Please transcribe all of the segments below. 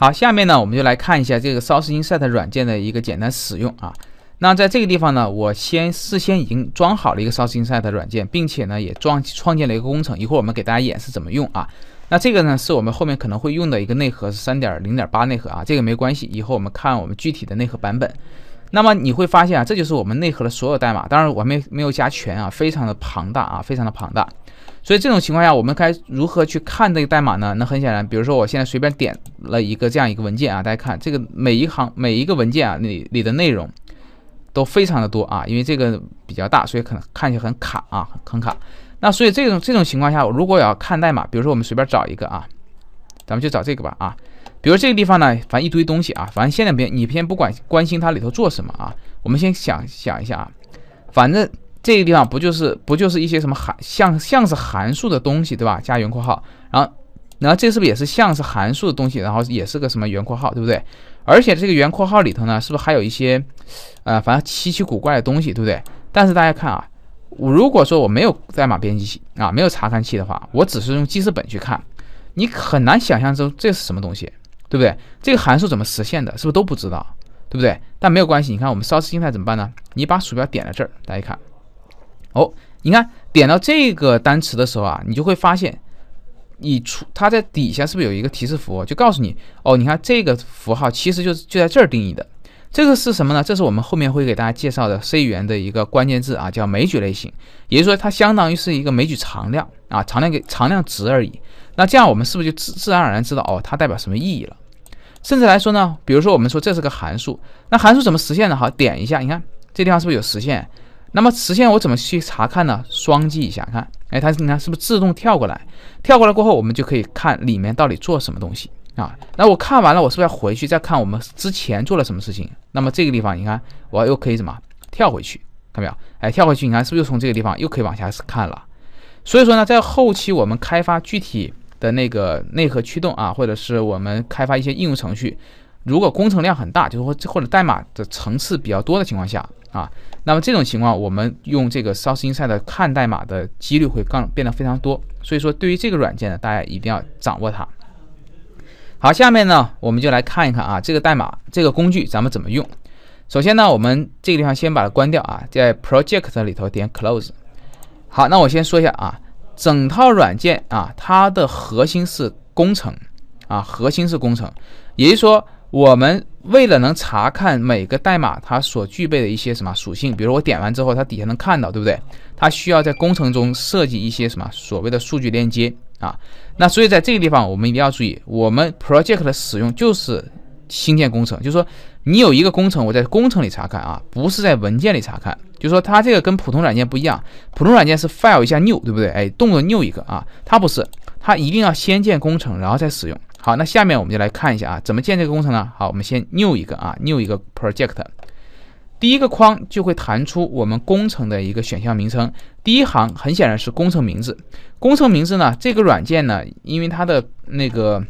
好，下面呢，我们就来看一下这个 Source Insight 软件的一个简单使用啊。那在这个地方呢，我先事先已经装好了一个 Source Insight 软件，并且呢也装创建了一个工程。一会儿我们给大家演示怎么用啊。那这个呢，是我们后面可能会用的一个内核是三点零点八内核啊，这个没关系，以后我们看我们具体的内核版本。那么你会发现啊，这就是我们内核的所有代码，当然我没没有加全啊，非常的庞大啊，非常的庞大。所以这种情况下，我们该如何去看这个代码呢？那很显然，比如说我现在随便点了一个这样一个文件啊，大家看这个每一行每一个文件啊里里的内容都非常的多啊，因为这个比较大，所以可能看起来很卡啊，很卡。那所以这种这种情况下，如果要看代码，比如说我们随便找一个啊，咱们就找这个吧啊。比如这个地方呢，反正一堆东西啊，反正现在别你先不管关心它里头做什么啊。我们先想想一下啊，反正这个地方不就是不就是一些什么函像像是函数的东西对吧？加圆括号，然后然后这是不是也是像是函数的东西？然后也是个什么圆括号，对不对？而且这个圆括号里头呢，是不是还有一些呃反正奇奇怪怪的东西，对不对？但是大家看啊，我如果说我没有代码编辑器啊，没有查看器的话，我只是用记事本去看，你很难想象出这是什么东西。对不对？这个函数怎么实现的？是不是都不知道？对不对？但没有关系，你看我们烧击静态怎么办呢？你把鼠标点到这儿，大家看，哦，你看点到这个单词的时候啊，你就会发现，你出它在底下是不是有一个提示符？就告诉你，哦，你看这个符号其实就就在这儿定义的。这个是什么呢？这是我们后面会给大家介绍的 C 语言的一个关键字啊，叫枚举类型。也就是说，它相当于是一个枚举常量啊，常量给常量值而已。那这样我们是不是就自自然而然知道哦它代表什么意义了？甚至来说呢，比如说我们说这是个函数，那函数怎么实现的好，点一下，你看这地方是不是有实现？那么实现我怎么去查看呢？双击一下看，哎，它你看是不是自动跳过来？跳过来过后，我们就可以看里面到底做什么东西啊？那我看完了，我是不是要回去再看我们之前做了什么事情？那么这个地方你看我又可以什么跳回去？看到没有？哎，跳回去你看是不是又从这个地方又可以往下看了？所以说呢，在后期我们开发具体。的那个内核驱动啊，或者是我们开发一些应用程序，如果工程量很大，就是或或者代码的层次比较多的情况下啊，那么这种情况我们用这个 Source i n s i d e 看代码的几率会更变得非常多。所以说对于这个软件呢，大家一定要掌握它。好，下面呢我们就来看一看啊这个代码这个工具咱们怎么用。首先呢我们这个地方先把它关掉啊，在 Project 里头点 Close。好，那我先说一下啊。整套软件啊，它的核心是工程啊，核心是工程。也就是说，我们为了能查看每个代码它所具备的一些什么属性，比如我点完之后，它底下能看到，对不对？它需要在工程中设计一些什么所谓的数据链接啊。那所以在这个地方，我们一定要注意，我们 project 的使用就是。新建工程，就是说你有一个工程，我在工程里查看啊，不是在文件里查看。就是说它这个跟普通软件不一样，普通软件是 File 一下 New，对不对？哎，动作 New 一个啊，它不是，它一定要先建工程，然后再使用。好，那下面我们就来看一下啊，怎么建这个工程呢？好，我们先 New 一个啊，New 一个 Project，第一个框就会弹出我们工程的一个选项名称，第一行很显然是工程名字。工程名字呢，这个软件呢，因为它的那个。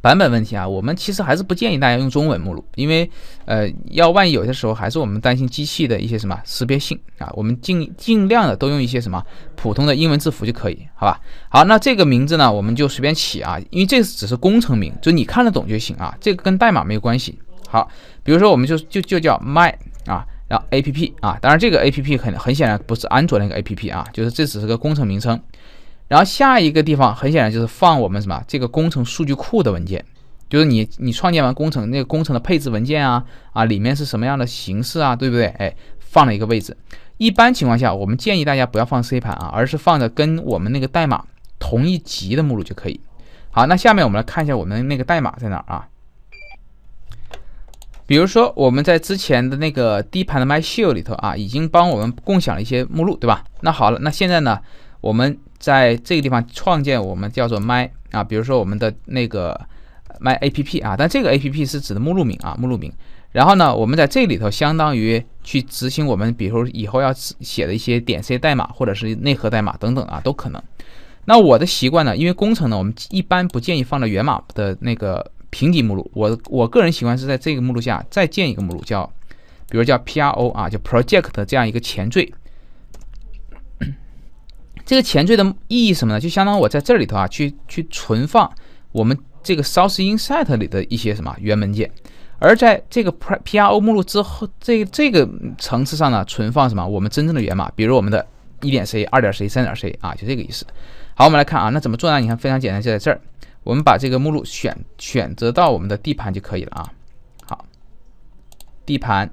版本问题啊，我们其实还是不建议大家用中文目录，因为，呃，要万一有些时候还是我们担心机器的一些什么识别性啊，我们尽尽量的都用一些什么普通的英文字符就可以，好吧？好，那这个名字呢，我们就随便起啊，因为这只是工程名，就你看得懂就行啊，这个跟代码没有关系。好，比如说我们就就就叫 My 啊，然后 App 啊，当然这个 App 很很显然不是安卓那个 App 啊，就是这只是个工程名称。然后下一个地方很显然就是放我们什么这个工程数据库的文件，就是你你创建完工程那个工程的配置文件啊啊里面是什么样的形式啊，对不对？哎，放了一个位置。一般情况下，我们建议大家不要放 C 盘啊，而是放的跟我们那个代码同一级的目录就可以。好，那下面我们来看一下我们那个代码在哪儿啊？比如说我们在之前的那个 D 盘的 My s h l 里头啊，已经帮我们共享了一些目录，对吧？那好了，那现在呢，我们。在这个地方创建我们叫做 my 啊，比如说我们的那个 my app 啊，但这个 app 是指的目录名啊，目录名。然后呢，我们在这里头相当于去执行我们，比如以后要写的一些点 c 代码或者是内核代码等等啊，都可能。那我的习惯呢，因为工程呢，我们一般不建议放在源码的那个平级目录，我我个人习惯是在这个目录下再建一个目录，叫比如叫 pro 啊，就 project 这样一个前缀。这个前缀的意义什么呢？就相当于我在这里头啊，去去存放我们这个 source in set 里的一些什么源文件，而在这个 pr p r o 目录之后，这这个层次上呢，存放什么我们真正的源码，比如我们的1点 c 2点 c 3点 c 啊，就这个意思。好，我们来看啊，那怎么做呢？你看非常简单，就在这儿，我们把这个目录选选择到我们的 D 盘就可以了啊。好，D 盘。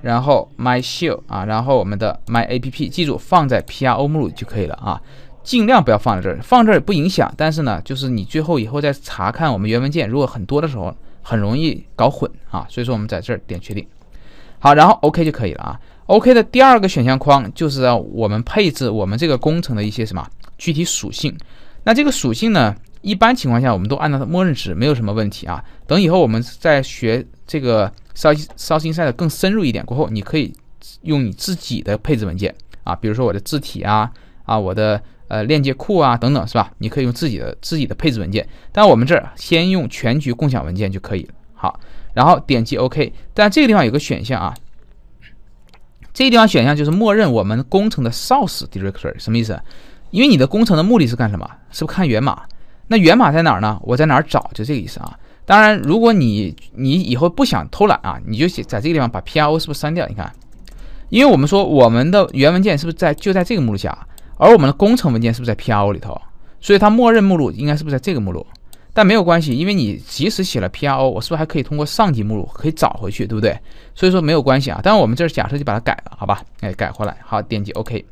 然后 my show 啊，然后我们的 my app 记住放在 pro 目录就可以了啊，尽量不要放在这儿，放这儿也不影响，但是呢，就是你最后以后再查看我们源文件，如果很多的时候，很容易搞混啊，所以说我们在这儿点确定，好，然后 OK 就可以了啊，OK 的第二个选项框就是让我们配置我们这个工程的一些什么具体属性，那这个属性呢？一般情况下，我们都按照它默认值，没有什么问题啊。等以后我们再学这个烧烧新赛的更深入一点过后，你可以用你自己的配置文件啊，比如说我的字体啊、啊我的呃链接库啊等等，是吧？你可以用自己的自己的配置文件，但我们这儿先用全局共享文件就可以了。好，然后点击 OK。但这个地方有个选项啊，这个地方选项就是默认我们工程的 source directory 什么意思？因为你的工程的目的是干什么？是不是看源码？那源码在哪儿呢？我在哪儿找？就这个意思啊。当然，如果你你以后不想偷懒啊，你就写在这个地方把 P R O 是不是删掉？你看，因为我们说我们的源文件是不是在就在这个目录下，而我们的工程文件是不是在 P R O 里头？所以它默认目录应该是不是在这个目录？但没有关系，因为你即使写了 P R O，我是不是还可以通过上级目录可以找回去，对不对？所以说没有关系啊。但我们这儿假设就把它改了，好吧？哎，改回来，好，点击 OK。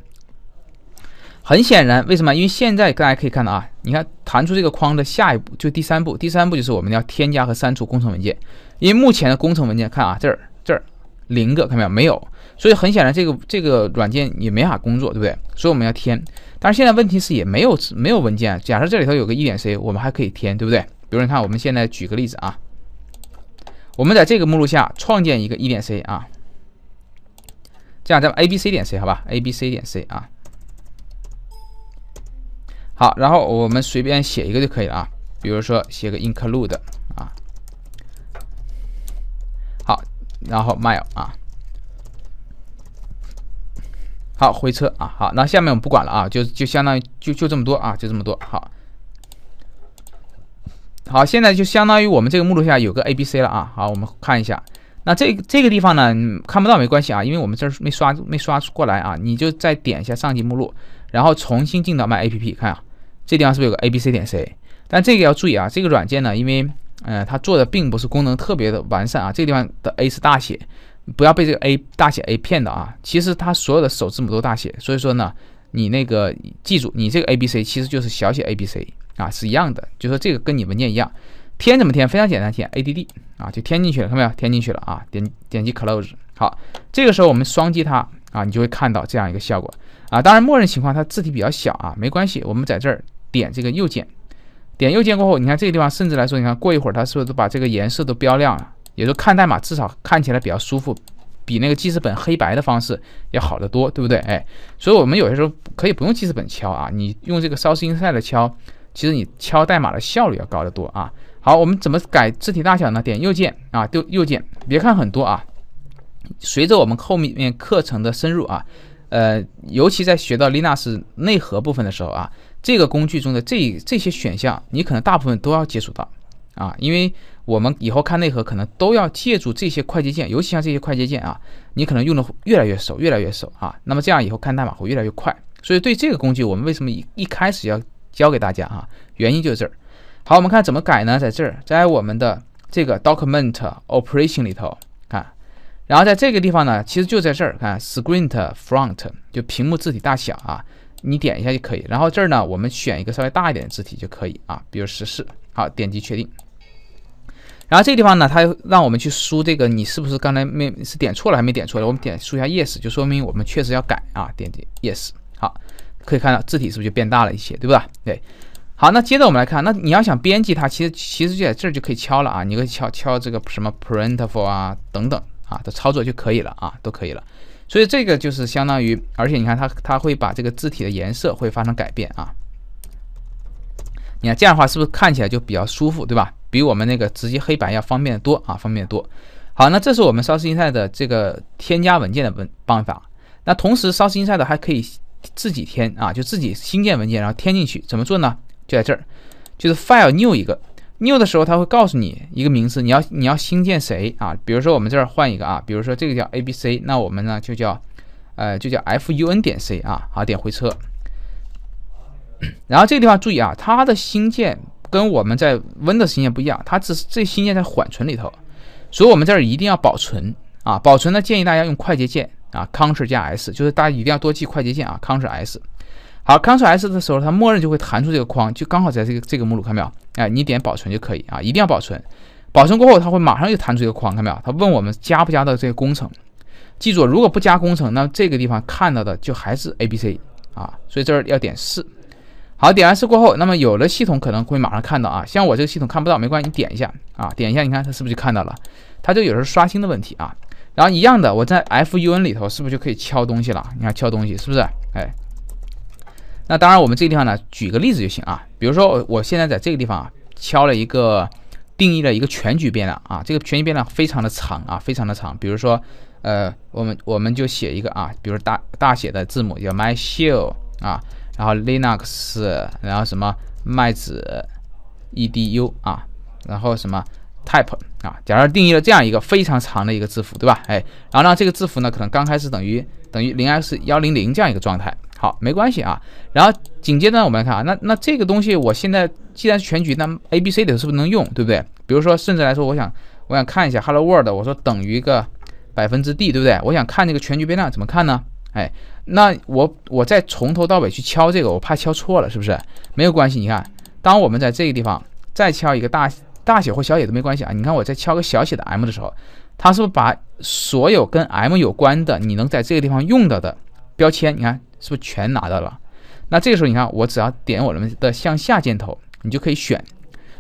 很显然，为什么？因为现在大家可以看到啊，你看弹出这个框的下一步就第三步，第三步就是我们要添加和删除工程文件。因为目前的工程文件，看啊，这儿这儿零个，看到没有？没有，所以很显然这个这个软件也没法工作，对不对？所以我们要添。但是现在问题是也没有没有文件。假设这里头有个一点 c，我们还可以添，对不对？比如你看，我们现在举个例子啊，我们在这个目录下创建一个一点 c 啊，这样咱们 a b c 点 c 好吧？a b c 点 c 啊。好，然后我们随便写一个就可以了啊，比如说写个 include 啊。好，然后 mail 啊。好，回车啊。好，那下面我们不管了啊，就就相当于就就这么多啊，就这么多。好，好，现在就相当于我们这个目录下有个 ABC 了啊。好，我们看一下，那这这个地方呢看不到没关系啊，因为我们这儿没刷没刷过来啊，你就再点一下上级目录，然后重新进到 my app 看啊。这地方是不是有个 A B C 点 C？但这个要注意啊，这个软件呢，因为，呃，它做的并不是功能特别的完善啊。这个地方的 A 是大写，不要被这个 A 大写 A 骗的啊。其实它所有的首字母都大写，所以说呢，你那个记住，你这个 A B C 其实就是小写 A B C 啊，是一样的。就说这个跟你文件一样，填怎么填？非常简单，填 A D D 啊，就填进去了，看到没有？填进去了啊。点点击 Close，好，这个时候我们双击它啊，你就会看到这样一个效果啊。当然，默认情况它字体比较小啊，没关系，我们在这儿。点这个右键，点右键过后，你看这个地方，甚至来说，你看过一会儿，它是不是都把这个颜色都标亮了？也就看代码，至少看起来比较舒服，比那个记事本黑白的方式要好得多，对不对？哎，所以我们有些时候可以不用记事本敲啊，你用这个烧金赛的敲，其实你敲代码的效率要高得多啊。好，我们怎么改字体大小呢？点右键啊，右右键。别看很多啊，随着我们后面面课程的深入啊，呃，尤其在学到 Linux 内核部分的时候啊。这个工具中的这这些选项，你可能大部分都要接触到，啊，因为我们以后看内核可能都要借助这些快捷键，尤其像这些快捷键啊，你可能用的越来越熟，越来越熟啊。那么这样以后看代码会越来越快。所以对这个工具，我们为什么一一开始要教给大家啊？原因就是这儿。好，我们看怎么改呢？在这儿，在我们的这个 Document Operation 里头看，然后在这个地方呢，其实就在这儿看 Screen Font，r 就屏幕字体大小啊。你点一下就可以，然后这儿呢，我们选一个稍微大一点的字体就可以啊，比如十四。好，点击确定。然后这个地方呢，它让我们去输这个，你是不是刚才没是点错了，还没点错的？我们点输一下 yes，就说明我们确实要改啊，点击 yes。好，可以看到字体是不是就变大了一些，对吧？对。好，那接着我们来看，那你要想编辑它，其实其实就在这儿就可以敲了啊，你可以敲敲这个什么 p r i n t f b l 啊等等啊的操作就可以了啊，都可以了。所以这个就是相当于，而且你看它，它会把这个字体的颜色会发生改变啊。你看这样的话是不是看起来就比较舒服，对吧？比我们那个直接黑白要方便的多啊，方便的多。好，那这是我们烧心菜的这个添加文件的文办法。那同时烧心菜的还可以自己添啊，就自己新建文件然后添进去，怎么做呢？就在这儿，就是 File New 一个。new 的时候，它会告诉你一个名字，你要你要新建谁啊？比如说我们这儿换一个啊，比如说这个叫 A B C，那我们呢就叫呃就叫 F U N 点 C 啊，好点回车。然后这个地方注意啊，它的新建跟我们在 Windows 新建不一样，它只是这新建在缓存里头，所以我们这儿一定要保存啊。保存呢建议大家用快捷键啊，Ctrl 加 S，就是大家一定要多记快捷键啊，Ctrl S。好，Ctrl S 的时候，它默认就会弹出这个框，就刚好在这个这个目录，看到没有？哎，你点保存就可以啊，一定要保存。保存过后，它会马上就弹出一个框，看到没有？它问我们加不加到这个工程。记住，如果不加工程，那这个地方看到的就还是 A、B、C 啊，所以这儿要点是。好，点完是过后，那么有了系统可能会马上看到啊，像我这个系统看不到没关系，你点一下啊，点一下，你看它是不是就看到了？它这有时候刷新的问题啊。然后一样的，我在 FUN 里头是不是就可以敲东西了？你看敲东西是不是？哎。那当然，我们这个地方呢，举个例子就行啊。比如说，我我现在在这个地方啊，敲了一个定义了一个全局变量啊。这个全局变量非常的长啊，非常的长。比如说，呃，我们我们就写一个啊，比如大大写的字母叫 my shell 啊，然后 Linux，然后什么麦子 edu 啊，然后什么 type 啊。假如定义了这样一个非常长的一个字符，对吧？哎，然后呢，这个字符呢，可能刚开始等于等于零 x 幺零零这样一个状态。好，没关系啊。然后紧接着我们来看啊，那那这个东西，我现在既然是全局，那 A B C 里头是不是能用，对不对？比如说，甚至来说，我想我想看一下 Hello World，我说等于一个百分之 D，对不对？我想看这个全局变量怎么看呢？哎，那我我再从头到尾去敲这个，我怕敲错了，是不是？没有关系，你看，当我们在这个地方再敲一个大大写或小写都没关系啊。你看，我再敲个小写的 M 的时候，它是不是把所有跟 M 有关的，你能在这个地方用到的标签，你看。是不是全拿到了？那这个时候，你看我只要点我们的向下箭头，你就可以选，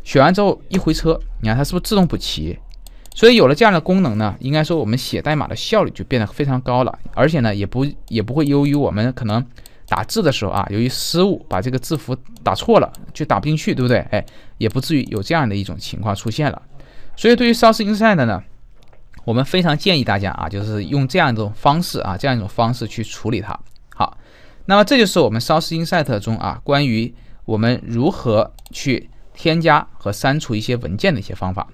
选完之后一回车，你看它是不是自动补齐？所以有了这样的功能呢，应该说我们写代码的效率就变得非常高了，而且呢也不也不会由于我们可能打字的时候啊，由于失误把这个字符打错了就打不进去，对不对？哎，也不至于有这样的一种情况出现了。所以对于 Source i n s i d e 呢，我们非常建议大家啊，就是用这样一种方式啊，这样一种方式去处理它。那么，这就是我们 Source Insight 中啊，关于我们如何去添加和删除一些文件的一些方法。